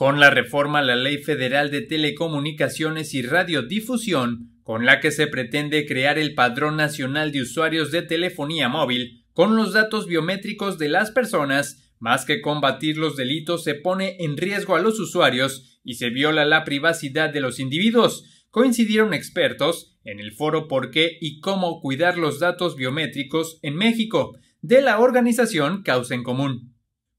con la reforma a la Ley Federal de Telecomunicaciones y Radiodifusión, con la que se pretende crear el Padrón Nacional de Usuarios de Telefonía Móvil, con los datos biométricos de las personas, más que combatir los delitos se pone en riesgo a los usuarios y se viola la privacidad de los individuos, coincidieron expertos en el foro por qué y cómo cuidar los datos biométricos en México, de la organización Causa en Común.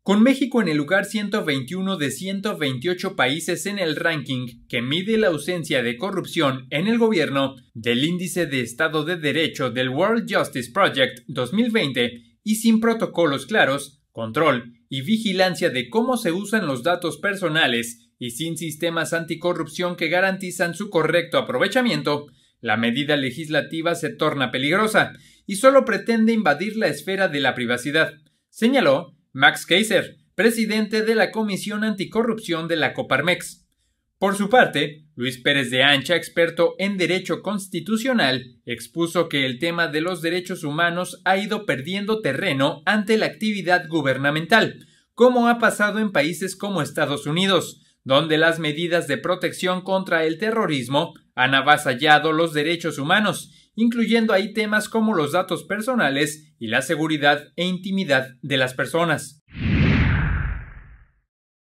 Con México en el lugar 121 de 128 países en el ranking que mide la ausencia de corrupción en el gobierno del índice de Estado de Derecho del World Justice Project 2020 y sin protocolos claros, control y vigilancia de cómo se usan los datos personales y sin sistemas anticorrupción que garantizan su correcto aprovechamiento, la medida legislativa se torna peligrosa y solo pretende invadir la esfera de la privacidad, señaló Max Kaiser, presidente de la Comisión Anticorrupción de la Coparmex. Por su parte, Luis Pérez de Ancha, experto en derecho constitucional, expuso que el tema de los derechos humanos ha ido perdiendo terreno ante la actividad gubernamental, como ha pasado en países como Estados Unidos, donde las medidas de protección contra el terrorismo han avasallado los derechos humanos incluyendo ahí temas como los datos personales y la seguridad e intimidad de las personas.